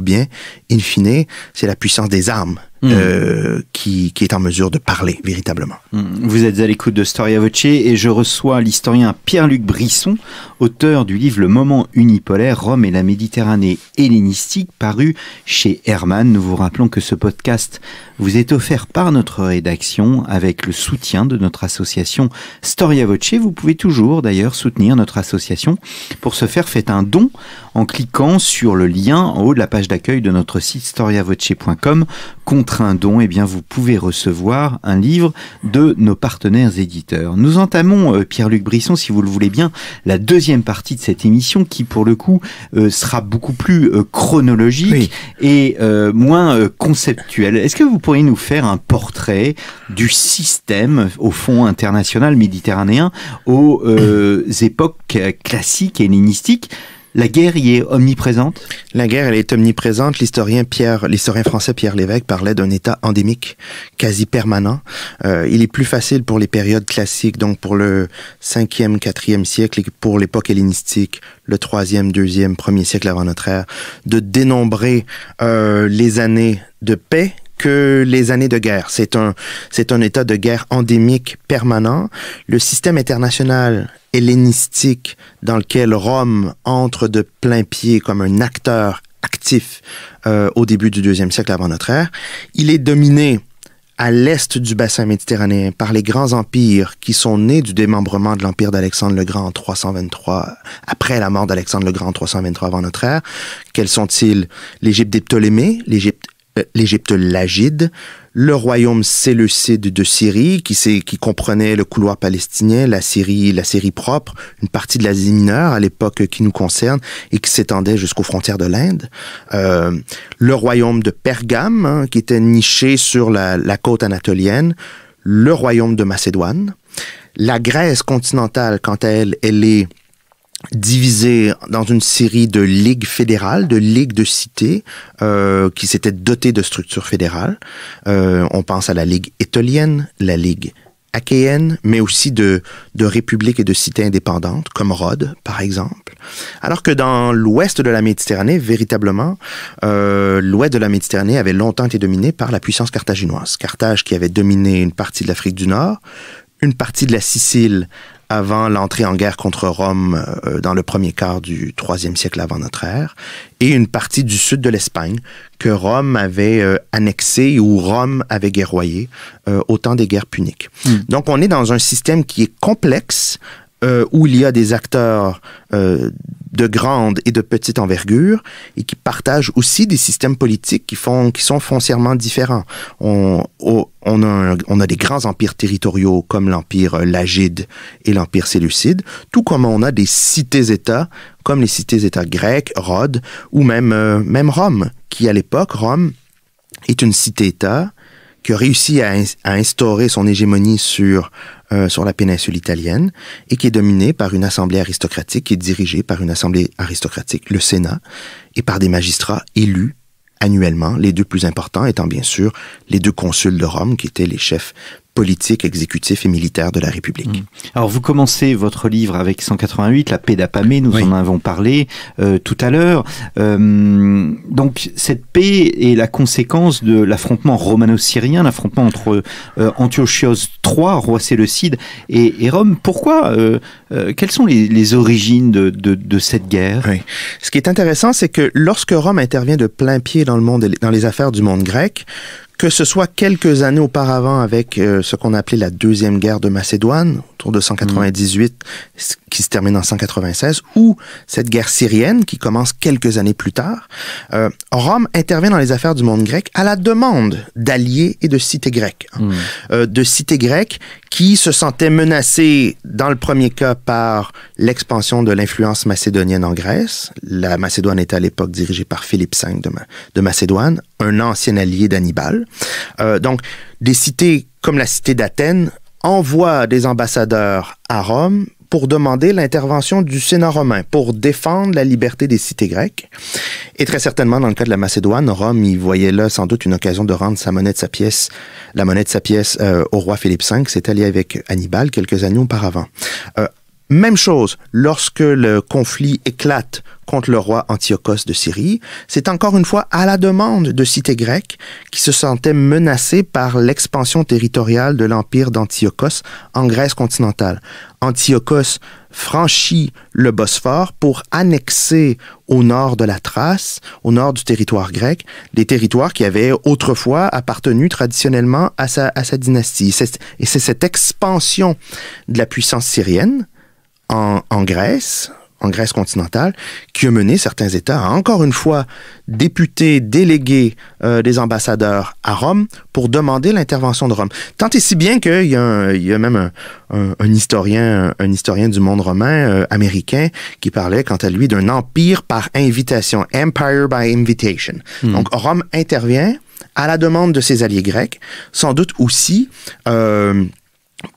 bien, in fine, c'est la puissance des armes. Hmm. Euh, qui, est en mesure de parler véritablement. Hmm. Vous êtes à l'écoute de Storia Voce et je reçois l'historien Pierre-Luc Brisson, auteur du livre Le moment unipolaire, Rome et la Méditerranée hellénistique, paru chez Hermann. Nous vous rappelons que ce podcast vous êtes offert par notre rédaction avec le soutien de notre association Storia Voce. Vous pouvez toujours d'ailleurs soutenir notre association. Pour ce faire, faites un don en cliquant sur le lien en haut de la page d'accueil de notre site storiavoce.com. Contre un don, eh bien, vous pouvez recevoir un livre de nos partenaires éditeurs. Nous entamons, euh, Pierre-Luc Brisson, si vous le voulez bien, la deuxième partie de cette émission qui, pour le coup, euh, sera beaucoup plus euh, chronologique et moins conceptuelle. Est-ce que vous pourriez nous faire un portrait du système au fond, international méditerranéen aux euh, époques classiques et hellénistiques la guerre y est omniprésente La guerre, elle est omniprésente. L'historien Pierre, l'historien français Pierre Lévesque parlait d'un état endémique, quasi permanent. Euh, il est plus facile pour les périodes classiques, donc pour le 5e, 4e siècle et pour l'époque hellénistique, le 3e, 2e, 1er siècle avant notre ère, de dénombrer euh, les années de paix que les années de guerre. C'est un, c'est un état de guerre endémique permanent. Le système international hellénistique dans lequel Rome entre de plein pied comme un acteur actif euh, au début du deuxième siècle avant notre ère, il est dominé à l'est du bassin méditerranéen par les grands empires qui sont nés du démembrement de l'empire d'Alexandre le Grand en 323, après la mort d'Alexandre le Grand en 323 avant notre ère. Quels sont-ils L'Égypte des Ptolémées, l'Égypte euh, l'Égypte lagide, le royaume séleucide de Syrie, qui, qui comprenait le couloir palestinien, la Syrie, la Syrie propre, une partie de l'Asie mineure à l'époque qui nous concerne et qui s'étendait jusqu'aux frontières de l'Inde. Euh, le royaume de Pergame, hein, qui était niché sur la, la, côte anatolienne. Le royaume de Macédoine. La Grèce continentale, quant à elle, elle est divisé dans une série de ligues fédérales, de ligues de cités euh, qui s'étaient dotées de structures fédérales. Euh, on pense à la Ligue étolienne, la Ligue achéenne, mais aussi de, de républiques et de cités indépendantes, comme Rhodes, par exemple. Alors que dans l'ouest de la Méditerranée, véritablement, euh, l'ouest de la Méditerranée avait longtemps été dominé par la puissance carthaginoise. Carthage qui avait dominé une partie de l'Afrique du Nord, une partie de la Sicile avant l'entrée en guerre contre Rome euh, dans le premier quart du IIIe siècle avant notre ère, et une partie du sud de l'Espagne que Rome avait euh, annexée ou Rome avait guerroyé euh, au temps des guerres puniques. Hmm. Donc on est dans un système qui est complexe, euh, où il y a des acteurs euh, de grande et de petite envergure et qui partagent aussi des systèmes politiques qui font qui sont foncièrement différents. On, a, des grands empires territoriaux comme l'empire euh, lagide et l'empire séleucide, tout comme on a des cités-États comme les cités-États grecs, Rhodes ou même Rome, qui à l'époque Rome est une cité-État qui a réussi à, instaurer son hégémonie sur euh, sur la péninsule italienne et qui est dominée par une assemblée aristocratique, qui est dirigée par une assemblée aristocratique, le Sénat, et par des magistrats élus annuellement, les deux plus importants étant bien sûr les deux consuls de Rome, qui étaient les chefs politique, exécutif et militaire de la République. Mmh. Alors vous commencez votre livre avec 188, la paix d'Apamé, nous en avons parlé euh, tout à l'heure. Euh, donc cette paix est la conséquence de l'affrontement romano-syrien, l'affrontement entre euh, III, roi séleucide, et, Rome. Pourquoi euh, Quelles sont les, les origines de, de, de, cette guerre Ce qui est intéressant, c'est que lorsque Rome intervient de plein pied dans le monde, dans les affaires du monde grec, que ce soit quelques années auparavant avec euh, ce qu'on appelait la deuxième guerre de Macédoine, autour de 198, qui se termine en 196, ou cette guerre syrienne qui commence quelques années plus tard, euh, Rome intervient dans les affaires du monde grec à la demande d'alliés et de cités grecques. Hmm. Euh, de cités grecques qui se sentait menacé dans le premier cas, par l'expansion de l'influence macédonienne en Grèce. La Macédoine était à l'époque dirigée par Philippe V de, de Macédoine, un ancien allié d'Hannibal. Euh, donc, des cités comme la cité d'Athènes envoient des ambassadeurs à Rome pour demander l'intervention du Sénat romain pour défendre la liberté des cités grecques. Et très certainement, dans le cas de la Macédoine, Rome y voyait là sans doute une occasion de rendre sa monnaie de sa pièce, la monnaie de sa pièce euh, au roi Philippe V, s'est allié avec Hannibal quelques années auparavant. Euh, même chose lorsque le conflit éclate contre le roi Antiochos de Syrie, c'est encore une fois à la demande de cités grecques qui se sentaient menacées par l'expansion territoriale de l'empire d'Antiochos en Grèce continentale. Antiochos franchit le Bosphore pour annexer au nord de la Thrace, au nord du territoire grec, des territoires qui avaient autrefois appartenu traditionnellement à sa, à sa dynastie. Et c'est cette expansion de la puissance syrienne en, Grèce, en Grèce continentale, qui a mené certains États à encore une fois députés, délégués euh, des ambassadeurs à Rome pour demander l'intervention de Rome. Tant et si bien qu'il y, a même un, historien, un, historien du monde romain euh, américain qui parlait, quant à lui, d'un empire par invitation, empire by invitation. Hmm. Donc Rome intervient à la demande de ses alliés grecs, sans doute aussi. Euh,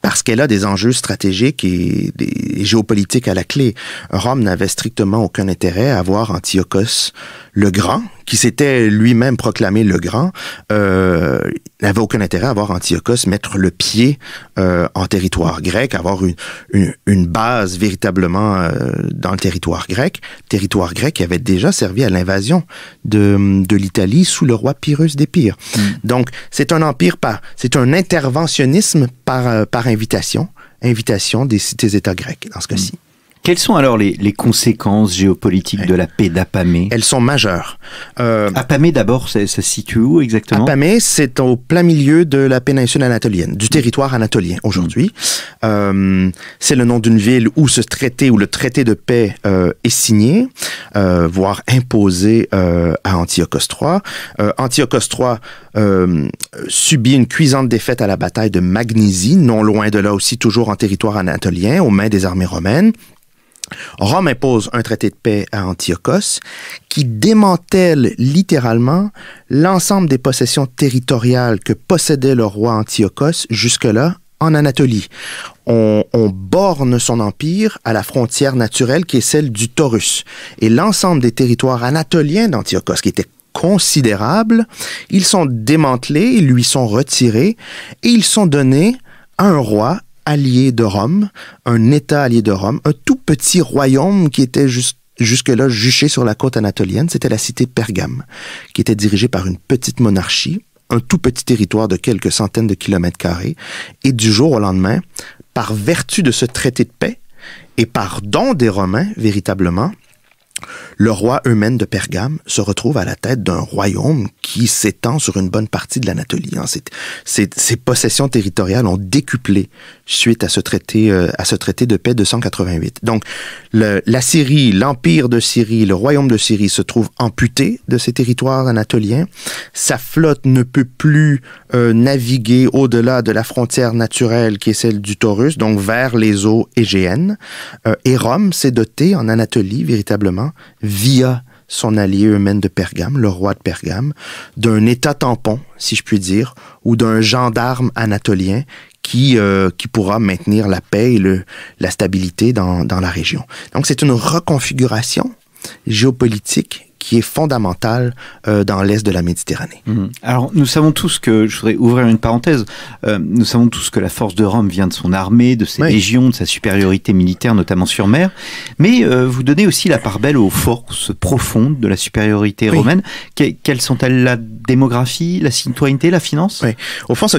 parce qu'elle a des enjeux stratégiques et, des, géopolitiques à la clé. Rome n'avait strictement aucun intérêt à voir Antiochos le Grand, qui s'était lui-même proclamé le Grand, euh, n'avait aucun intérêt à voir Antiochos mettre le pied euh, en territoire grec, avoir une, une, base véritablement euh, dans le territoire grec, territoire grec qui avait déjà servi à l'invasion de, de l'Italie sous le roi Pyrrhus d'Épire. Mm. Donc, c'est un empire par, c'est un interventionnisme par, euh, par invitation, invitation des cités-États grecs, dans ce cas-ci. Quelles sont alors les, conséquences géopolitiques de la paix d'Apamé Elles sont majeures. Euh, Apamé d'abord, ça, se situe où exactement Apamé, c'est au plein milieu de la péninsule anatolienne, du mmh. territoire anatolien aujourd'hui. Mmh. Euh, c'est le nom d'une ville où ce traité, où le traité de paix euh, est signé, euh, voire imposé euh, à Antiochos III. Antiochos III subit une cuisante défaite à la bataille de Magnésie, non loin de là aussi, toujours en territoire anatolien, aux mains des armées romaines. Rome impose un traité de paix à Antiochos qui démantèle littéralement l'ensemble des possessions territoriales que possédait le roi Antiochos jusque-là en Anatolie. On, borne son empire à la frontière naturelle qui est celle du Taurus. Et l'ensemble des territoires anatoliens d'Antiochos, qui étaient considérables, ils sont démantelés, ils lui sont retirés et ils sont donnés à un roi allié de Rome, un État allié de Rome, un tout petit royaume qui était juste jusque-là juché sur la côte anatolienne, c'était la cité Pergame, qui était dirigée par une petite monarchie, un tout petit territoire de quelques centaines de kilomètres carrés, et du jour au lendemain, par vertu de ce traité de paix, et par don des Romains, véritablement, le roi Eumène de Pergame se retrouve à la tête d'un royaume qui s'étend sur une bonne partie de l'Anatolie. Hein, ses, possessions territoriales ont décuplé suite à ce traité, euh, de paix de 188. Donc, la Syrie, l'empire de Syrie, le royaume de Syrie se trouve amputé de ses territoires anatoliens. Sa flotte ne peut plus euh, naviguer au-delà de la frontière naturelle qui est celle du Taurus, donc vers les eaux égéennes. Euh, et Rome s'est doté, en Anatolie, véritablement, via son allié humaine de Pergame, le roi de Pergame, d'un état tampon, si je puis dire, ou d'un gendarme anatolien qui, euh, qui pourra maintenir la paix et la stabilité dans, dans la région. Donc c'est une reconfiguration géopolitique qui est fondamentale euh, dans l'est de la Méditerranée. Mhm. Alors, nous savons tous que, je voudrais ouvrir une parenthèse, euh, nous savons tous que la force de Rome vient de son armée, de ses légions, de sa supériorité militaire, notamment sur mer, mais euh, vous donnez aussi la part belle aux forces profondes de la supériorité romaine. quelles sont-elles La démographie, la citoyenneté, la finance oui. Au fond, ce,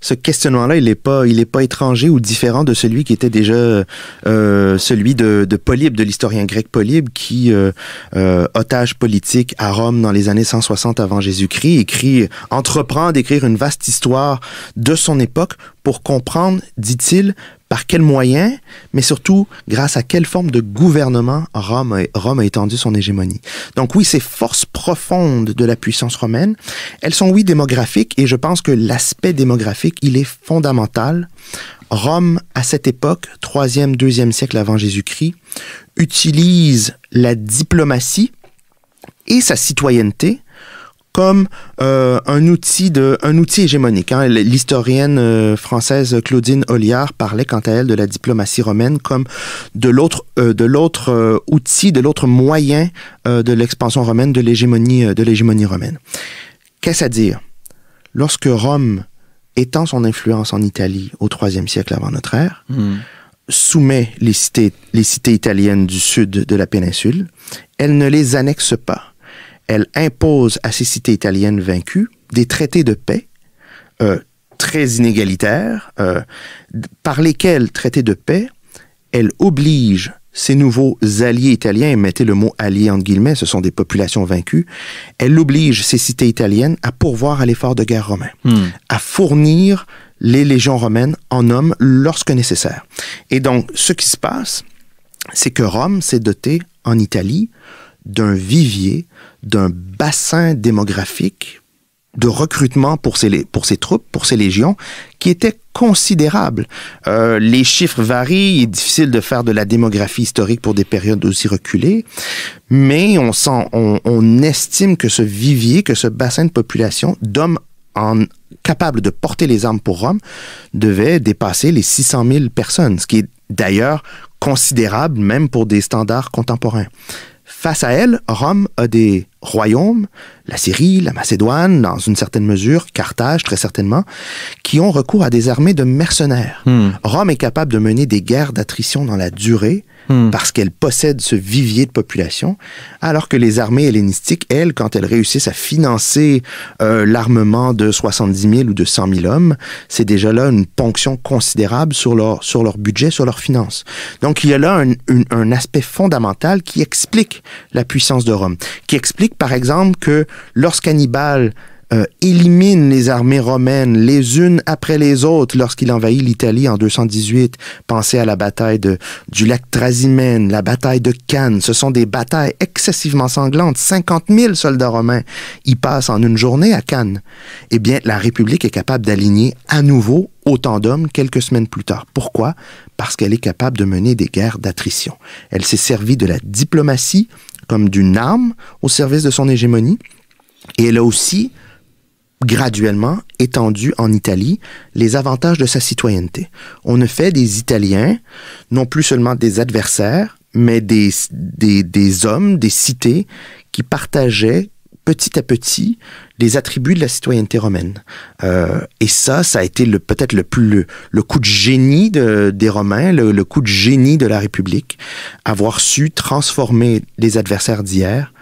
ce, questionnement-là, il n'est pas, il pas étranger ou différent de celui qui était déjà celui de, de Polybe, de l'historien grec Polybe, qui a otage politique à Rome dans les années 160 avant Jésus-Christ, écrit, entreprend d'écrire une vaste histoire de son époque pour comprendre, dit-il, par quels moyens, mais surtout grâce à quelle forme de gouvernement Rome Rome a étendu son hégémonie. Donc oui, ces forces profondes de la puissance romaine, elles sont oui démographiques et je pense que l'aspect démographique, il est fondamental. Rome, à cette époque, 3e, 2e siècle avant Jésus-Christ, utilise la diplomatie et sa citoyenneté comme euh, un outil de outil hégémonique. Hein. L'historienne euh, française Claudine Oliard parlait quant à elle de la diplomatie romaine comme de l'autre euh, de l'autre outil, de l'autre moyen de l'expansion romaine, de l'hégémonie de l'hégémonie romaine. Qu'est-ce à dire Lorsque Rome étend son influence en Italie au IIIe siècle avant notre ère, hmm. soumet les cités les cités italiennes du sud de la péninsule, elle ne les annexe pas elle impose à ces cités italiennes vaincues des traités de paix euh, très inégalitaires, euh, par lesquels traités de paix, elle oblige ces nouveaux alliés italiens, et mettez le mot alliés entre guillemets, ce sont des populations vaincues, elle oblige ces cités italiennes à pourvoir à l'effort de guerre romain, hmm. à fournir les légions romaines en hommes lorsque nécessaire. Et donc, ce qui se passe, c'est que Rome s'est dotée en Italie d'un vivier, d'un bassin démographique de recrutement pour ces, pour troupes, pour ces légions, qui était considérable. Euh, les chiffres varient, il est difficile de faire de la démographie historique pour des périodes aussi reculées, mais on, sent, on, estime que ce vivier, que ce bassin de population d'hommes capables de porter les armes pour Rome devait dépasser les 600 000 personnes, ce qui est d'ailleurs considérable même pour des standards contemporains. Face à elle, Rome a des royaumes, la Syrie, la Macédoine, dans une certaine mesure, Carthage très certainement, qui ont recours à des armées de mercenaires. Hmm. Rome est capable de mener des guerres d'attrition dans la durée Hmm. parce qu'elle possède ce vivier de population, alors que les armées hellénistiques, elles, quand elles réussissent à financer euh, l'armement de 70 000 ou de 100 000 hommes, c'est déjà là une ponction considérable sur leur, sur leur budget, sur leurs finances. Donc il y a là un, un, aspect fondamental qui explique la puissance de Rome, qui explique par exemple que lorsqu'Hannibal euh, élimine les armées romaines les unes après les autres lorsqu'il envahit l'Italie en 218. Pensez à la bataille de, du lac Trasimène, la bataille de Cannes. Ce sont des batailles excessivement sanglantes. 50 000 soldats romains y passent en une journée à Cannes. Eh bien, la République est capable d'aligner à nouveau autant d'hommes quelques semaines plus tard. Pourquoi Parce qu'elle est capable de mener des guerres d'attrition. Elle s'est servie de la diplomatie comme d'une arme au service de son hégémonie. Et elle a aussi graduellement étendu en Italie les avantages de sa citoyenneté. On ne fait des Italiens non plus seulement des adversaires, mais des, des, des hommes, des cités qui partageaient petit à petit les attributs de la citoyenneté romaine. Euh, et ça, ça a été peut-être le plus le, le, coup de génie de, des Romains, le, le, coup de génie de la République, avoir su transformer les adversaires d'hier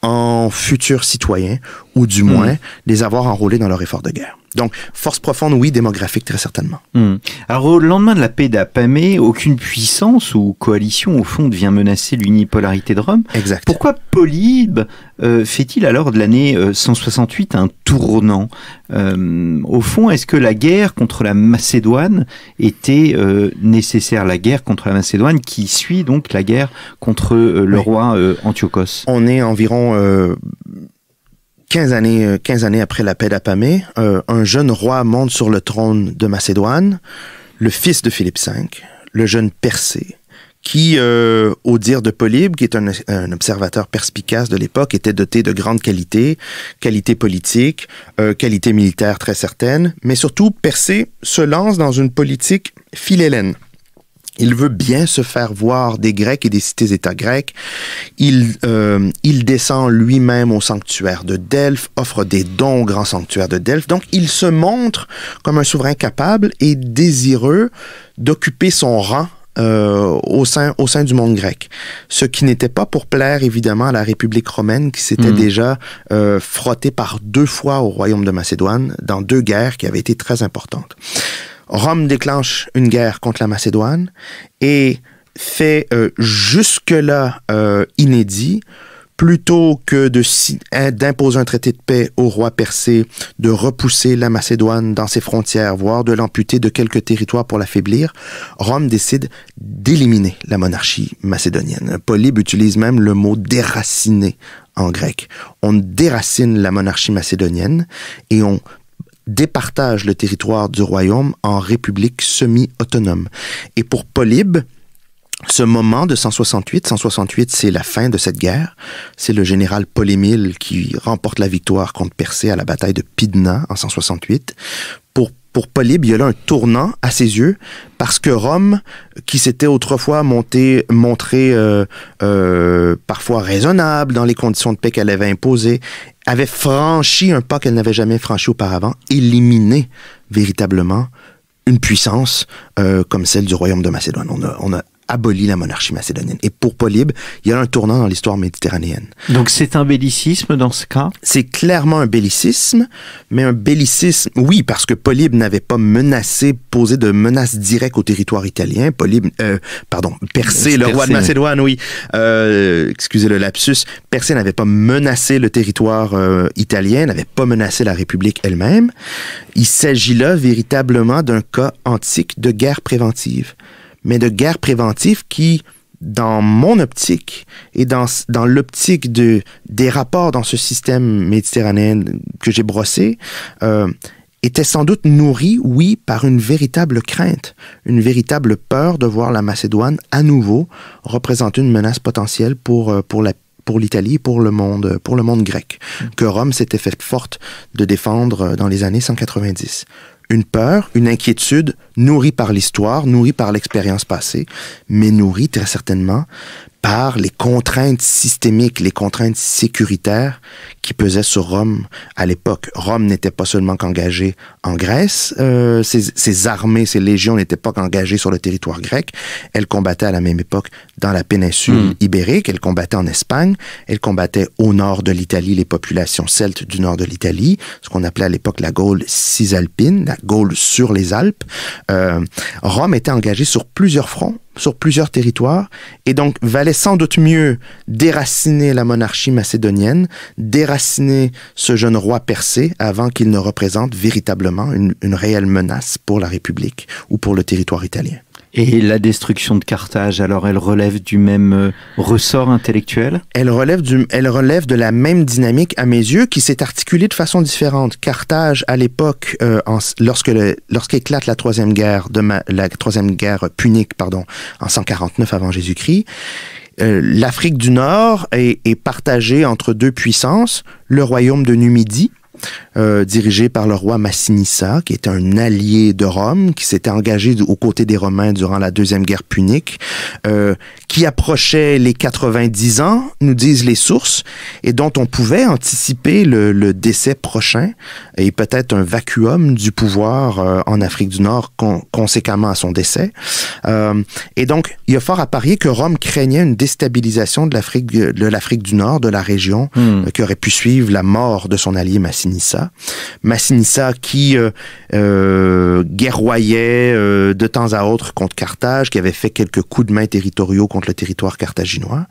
en futurs citoyens ou du mm. moins les avoir enrôlés dans leur effort de guerre. Donc, force profonde, oui, démographique, très certainement. Mm. Alors, au lendemain de la paix d'Apamé, aucune puissance ou coalition, au fond, vient menacer l'unipolarité de Rome. Exact. Pourquoi Polybe euh, fait-il alors de l'année 168 euh, un tournant euh, Au fond, est-ce que la guerre contre la Macédoine était nécessaire La guerre contre la Macédoine qui suit donc la guerre contre le roi Antiochos. On est environ 15 années, 15 euh, années après la paix d'Apamée, euh, un jeune roi monte sur le trône de Macédoine, le fils de Philippe V, le jeune Persée, qui, euh, au dire de Polybe, qui est un, observateur perspicace de l'époque, était doté de grandes qualités, qualités politiques, qualités militaires très certaines, mais surtout, Persée se lance dans une politique philhellène. Il veut bien se faire voir des Grecs et des cités-États grecs. Il, euh, il descend lui-même au sanctuaire de Delphes, offre des dons au grand sanctuaire de Delphes. Donc, il se montre comme un souverain capable et désireux d'occuper son rang euh, au, sein, au sein du monde grec. Ce qui n'était pas pour plaire évidemment à la République romaine qui s'était hmm. déjà euh, frottée par deux fois au royaume de Macédoine dans deux guerres qui avaient été très importantes. Rome déclenche une guerre contre la Macédoine et fait euh, jusque-là euh, inédit, plutôt que hein, d'imposer un traité de paix au roi persé, de repousser la Macédoine dans ses frontières, voire de l'amputer de quelques territoires pour l'affaiblir, Rome décide d'éliminer la monarchie macédonienne. Polybe utilise même le mot déraciner en grec. On déracine la monarchie macédonienne et on départage le territoire du royaume en république semi autonome Et pour Polybe, ce moment de 168, 168, c'est la fin de cette guerre. C'est le général Polémile qui remporte la victoire contre Persée à la bataille de Pydna en 168. Pour pour Polybe, il y a là un tournant à ses yeux parce que Rome, qui s'était autrefois monté, montré euh, euh, parfois raisonnable dans les conditions de paix qu'elle avait imposées, avait franchi un pas qu'elle n'avait jamais franchi auparavant, éliminé véritablement une puissance euh, comme celle du royaume de Macédoine. on a abolit la monarchie macédonienne. Et pour Polybe, il y a un tournant dans l'histoire méditerranéenne. Donc c'est un bellicisme dans ce cas C'est clairement un bellicisme, mais un bellicisme, oui, parce que Polybe n'avait pas menacé, posé de menaces directes au territoire italien. Polybe, euh, pardon, percé le roi de Macédoine, oui, euh, excusez le lapsus, percé n'avait pas menacé le territoire euh, italien, n'avait pas menacé la République elle-même. Il s'agit là véritablement d'un cas antique de guerre préventive mais de guerre préventive qui, dans mon optique et dans, dans l'optique de, des rapports dans ce système méditerranéen que j'ai brossé, euh, était sans doute nourri, oui, par une véritable crainte, une véritable peur de voir la Macédoine à nouveau représenter une menace potentielle pour, euh, pour la pour l'Italie, pour le monde, pour le monde grec, mmh. que Rome s'était faite forte de défendre euh, dans les années 190 une peur, une inquiétude nourrie par l'histoire, nourrie par l'expérience passée, mais nourrie très certainement par les contraintes systémiques, les contraintes sécuritaires qui pesaient sur Rome à l'époque. Rome n'était pas seulement qu'engagée en Grèce, euh, ses, armées, ses légions n'étaient pas qu'engagées sur le territoire grec, Elle combattait à la même époque dans la péninsule hmm. ibérique, Elle combattait en Espagne, Elle combattait au nord de l'Italie les populations celtes du nord de l'Italie, ce qu'on appelait à l'époque la Gaule cisalpine, la Gaule sur les Alpes. Euh, Rome était engagée sur plusieurs fronts sur plusieurs territoires, et donc valait sans doute mieux déraciner la monarchie macédonienne, déraciner ce jeune roi percé avant qu'il ne représente véritablement une, une réelle menace pour la République ou pour le territoire italien. Et la destruction de Carthage, alors elle relève du même euh, ressort intellectuel Elle relève, du, elle relève de la même dynamique à mes yeux qui s'est articulée de façon différente. Carthage, à l'époque, euh, lorsque lorsqu'éclate la troisième guerre de la troisième guerre punique, pardon, en 149 avant Jésus-Christ, euh, l'Afrique du Nord est, est, partagée entre deux puissances, le royaume de Numidie, euh, dirigé par le roi Massinissa, qui était un allié de Rome, qui s'était engagé aux côtés des Romains durant la Deuxième Guerre punique, euh, qui approchait les 90 ans, nous disent les sources, et dont on pouvait anticiper le, décès prochain et peut-être un vacuum du pouvoir euh, en Afrique du Nord conséquemment à son décès. et donc, il y a fort à parier que Rome craignait une déstabilisation de l'Afrique de l'Afrique du Nord, de la région, hmm. qui aurait pu suivre la mort de son allié Massinissa. Massinissa. qui euh, euh, guerroyait euh, de temps à autre contre Carthage, qui avait fait quelques coups de main territoriaux contre le territoire carthaginois.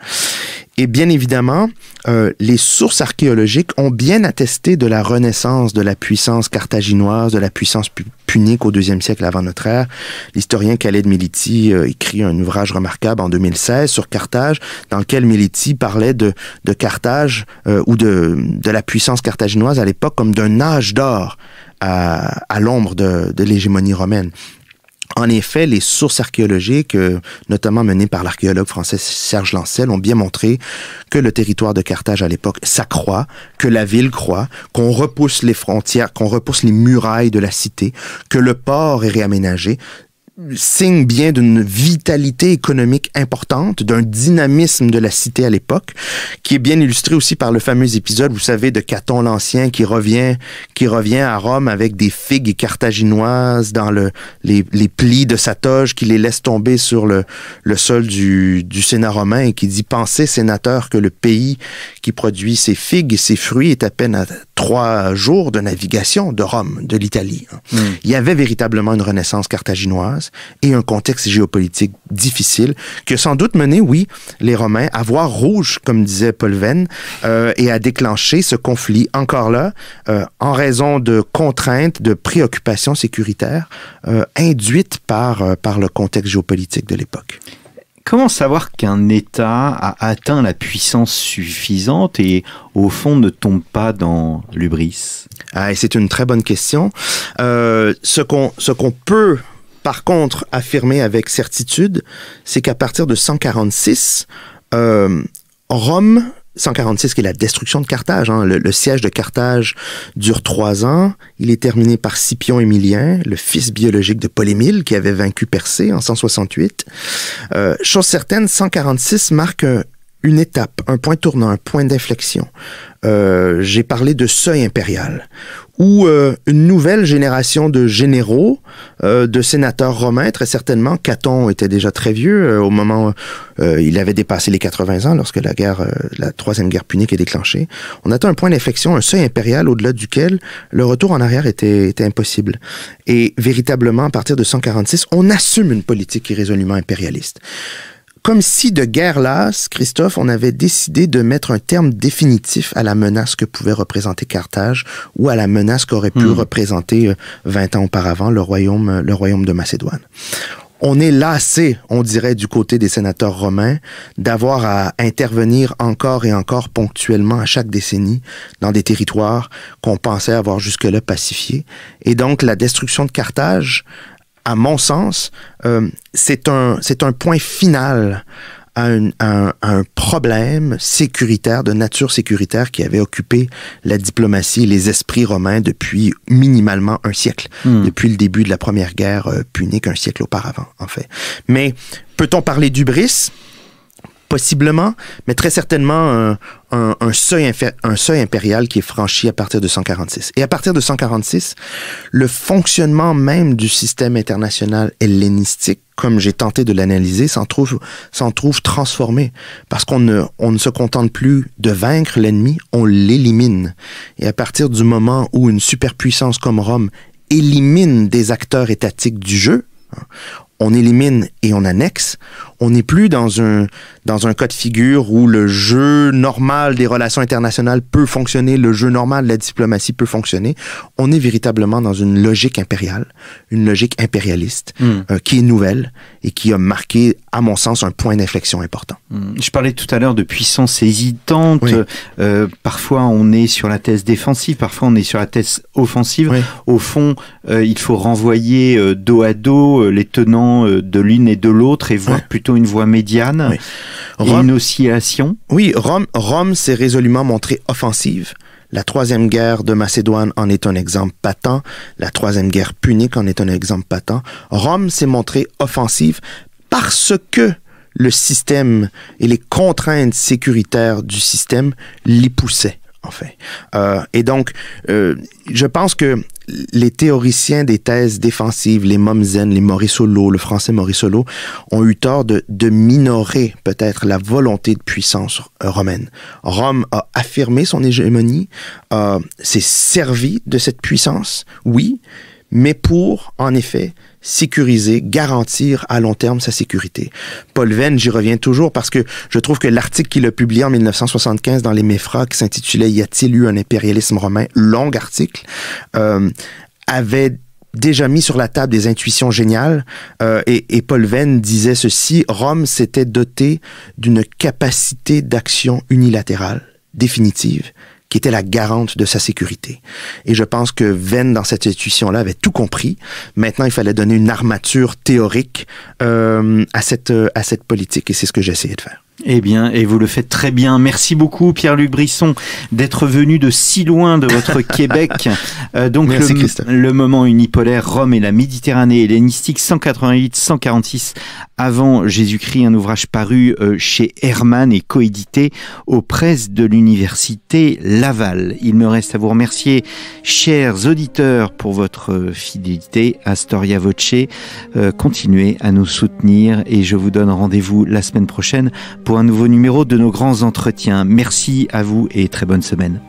Et bien évidemment, euh, les sources archéologiques ont bien attesté de la renaissance de la puissance carthaginoise, de la puissance punique au deuxième siècle avant notre ère. L'historien Khaled Militi euh, écrit un ouvrage remarquable en 2016 sur Carthage, dans lequel Militi parlait de, Carthage euh, ou de, la puissance carthaginoise à l'époque comme d'un âge d'or à, l'ombre de, de l'hégémonie romaine. En effet, les sources archéologiques, euh, notamment menées par l'archéologue français Serge Lancel, ont bien montré que le territoire de Carthage à l'époque s'accroît, que la ville croît, qu'on repousse les frontières, qu'on repousse les murailles de la cité, que le port est réaménagé signe bien d'une vitalité économique importante, d'un dynamisme de la cité à l'époque, qui est bien illustré aussi par le fameux épisode, vous savez, de Caton l'Ancien qui revient, qui revient à Rome avec des figues carthaginoises dans le, les, plis de sa toge, qui les laisse tomber sur le, le sol du, du Sénat romain et qui dit Pensez, sénateur, que le pays qui produit ses figues et ses fruits est à peine à trois jours de navigation de Rome, de l'Italie. Hmm. Il y avait véritablement une renaissance carthaginoise et un contexte géopolitique difficile qui a sans doute mené, oui, les Romains à voir rouge, comme disait Paul Venn, euh, et à déclencher ce conflit encore là euh, en raison de contraintes, de préoccupations sécuritaires euh, induites par, par le contexte géopolitique de l'époque comment savoir qu'un État a atteint la puissance suffisante et au fond ne tombe pas dans l'ubris ah, C'est une très bonne question. Euh, ce qu'on peut par contre affirmer avec certitude, c'est qu'à partir de 146, euh, Rome 146, qui est la destruction de Carthage. Hein, le, siège de Carthage dure trois ans. Il est terminé par Scipion Émilien, le fils biologique de Polémile, qui avait vaincu Persée en 168. Euh, chose certaine, 146 marque une étape, un point tournant, un point d'inflexion. Euh, j'ai parlé de seuil impérial, ou euh, une nouvelle génération de généraux, euh, de sénateurs romains, très certainement, Caton était déjà très vieux euh, au moment, il avait dépassé les 80 ans lorsque la guerre, la troisième guerre punique est déclenchée. On atteint un point d'inflexion, un seuil impérial au-delà duquel le retour en arrière était, était impossible. Et véritablement, à partir de 146, on assume une politique irrésolument impérialiste. Comme si de guerre lasse, Christophe, on avait décidé de mettre un terme définitif à la menace que pouvait représenter Carthage ou à la menace qu'aurait pu hmm. représenter 20 euh, ans auparavant le royaume, euh, le royaume de Macédoine on est lassé, on dirait, du côté des sénateurs romains, d'avoir à intervenir encore et encore ponctuellement à chaque décennie dans des territoires qu'on pensait avoir jusque-là pacifiés. Et donc, la destruction de Carthage à mon sens, euh, c'est un, un point final à, un, problème sécuritaire, de nature sécuritaire, qui avait occupé la diplomatie et les esprits romains depuis minimalement un siècle, hmm. depuis le début de la première guerre euh, punique, un siècle auparavant, en fait. Mais peut-on parler d'ubris possiblement, mais très certainement un, un, un, seuil un, seuil, impérial qui est franchi à partir de 146. Et à partir de 146, le fonctionnement même du système international hellénistique, comme j'ai tenté de l'analyser, s'en trouve, trouve transformé. Parce qu'on ne, ne se contente plus de vaincre l'ennemi, on l'élimine. Et à partir du moment où une superpuissance comme Rome élimine des acteurs étatiques du jeu, hein, on élimine et on annexe, on n'est plus dans un dans un cas de figure où le jeu normal des relations internationales peut fonctionner, le jeu normal de la diplomatie peut fonctionner, on est véritablement dans une logique impériale, une logique impérialiste hmm. euh, qui est nouvelle et qui a marqué, à mon sens, un point d'inflexion important. Hmm. Je parlais tout à l'heure de puissance hésitante. Euh, parfois, on est sur la thèse défensive, parfois on est sur la thèse offensive. Au fond, euh, il faut renvoyer dos à dos les tenants de l'une et de l'autre et voir plutôt une voie médiane. Rome, Oui, Rome, Rome s'est résolument montrée offensive. La troisième guerre de Macédoine en est un exemple patent. La troisième guerre punique en est un exemple patent. Rome s'est montrée offensive parce que le système et les contraintes sécuritaires du système l'y poussaient. en fait. Euh, et donc, euh, je pense que les théoriciens des thèses défensives, les Momzen, les Morisolo, le français Morisolo, ont eu tort de, minorer peut-être la volonté de puissance romaine. Rome a affirmé son hégémonie, s'est servi de cette puissance, oui, mais pour, en effet, sécuriser, garantir à long terme sa sécurité. Paul Venn, j'y reviens toujours parce que je trouve que l'article qu'il a publié en 1975 dans les Méfras qui s'intitulait Y a-t-il eu un impérialisme romain, long article, euh, avait déjà mis sur la table des intuitions géniales. Euh, et, et, Paul Venn disait ceci, Rome s'était dotée d'une capacité d'action unilatérale, définitive, qui était la garante de sa sécurité. Et je pense que Venn, dans cette institution-là, avait tout compris. Maintenant, il fallait donner une armature théorique euh, à, cette, euh, à cette politique, et c'est ce que j'ai essayé de faire. Eh bien, et vous le faites très bien. Merci beaucoup, Pierre-Luc Brisson, d'être venu de si loin de votre Québec. Euh, donc, le, moment unipolaire, Rome et la Méditerranée hellénistique, 188-146 avant Jésus-Christ, un ouvrage paru euh, chez Hermann et coédité aux presses de l'université Laval. Il me reste à vous remercier, chers auditeurs, pour votre euh, fidélité. Astoria Voce, continuez à nous soutenir et je vous donne rendez-vous la semaine prochaine pour un nouveau numéro de nos grands entretiens. Merci à vous et très bonne semaine.